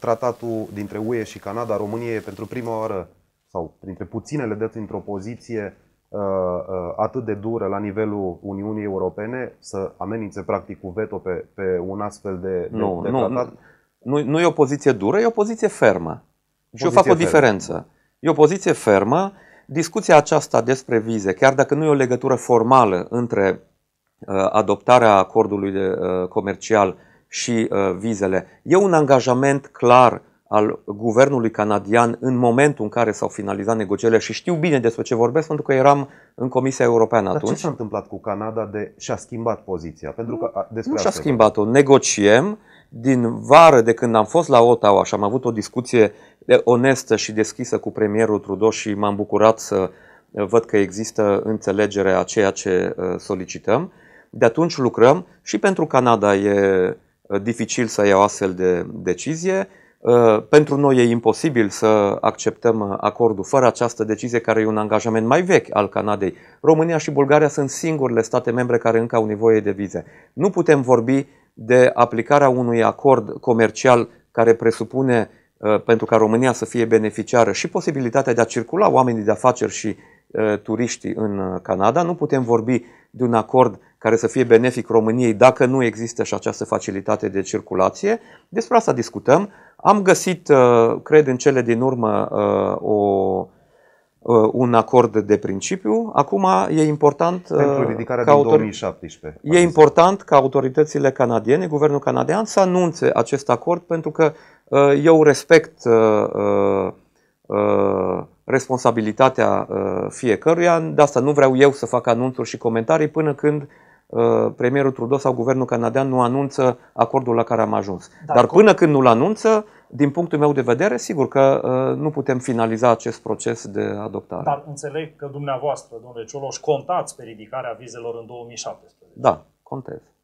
tratatul dintre UE și Canada, România e pentru prima oară sau printre puținele dăți într-o poziție uh, uh, atât de dură la nivelul Uniunii Europene să amenințe practic cu veto pe, pe un astfel de, nu, de, de nu, tratat? Nu, nu e o poziție dură, e o poziție fermă. Poziție și eu fac fermă. o diferență. E o poziție fermă. Discuția aceasta despre vize, chiar dacă nu e o legătură formală între uh, adoptarea acordului de, uh, comercial și uh, vizele. E un angajament clar al guvernului canadian în momentul în care s-au finalizat negocierile și știu bine despre ce vorbesc pentru că eram în Comisia Europeană Dar atunci. ce s-a întâmplat cu Canada de și-a schimbat poziția? Pentru că uh, despre nu și-a schimbat-o. Negociem din vară de când am fost la Ottawa și am avut o discuție onestă și deschisă cu premierul Trudeau și m-am bucurat să uh, văd că există înțelegerea a ceea ce solicităm. De atunci lucrăm și pentru Canada e Uh, dificil să iau astfel de decizie. Uh, pentru noi e imposibil să acceptăm uh, acordul fără această decizie, care e un angajament mai vechi al Canadei. România și Bulgaria sunt singurele state membre care încă au nevoie de vize. Nu putem vorbi de aplicarea unui acord comercial care presupune pentru ca România să fie beneficiară și posibilitatea de a circula oamenii de afaceri și turiștii în Canada. Nu putem vorbi de un acord care să fie benefic României dacă nu există și această facilitate de circulație. Despre asta discutăm. Am găsit, uh, cred, în cele din urmă uh, o, uh, un acord de principiu. Acum e important pentru ridicarea ca din 2017. E important ca autoritățile canadiene, guvernul canadian să anunțe acest acord pentru că eu respect responsabilitatea fiecăruia, de asta nu vreau eu să fac anunțuri și comentarii până când Uh, premierul Trudeau sau guvernul canadian nu anunță acordul la care am ajuns. Dar, Dar până când nu-l anunță, din punctul meu de vedere, sigur că uh, nu putem finaliza acest proces de adoptare. Dar înțeleg că dumneavoastră, domnule Cioloș, contați pe ridicarea vizelor în 2017. Da, contez.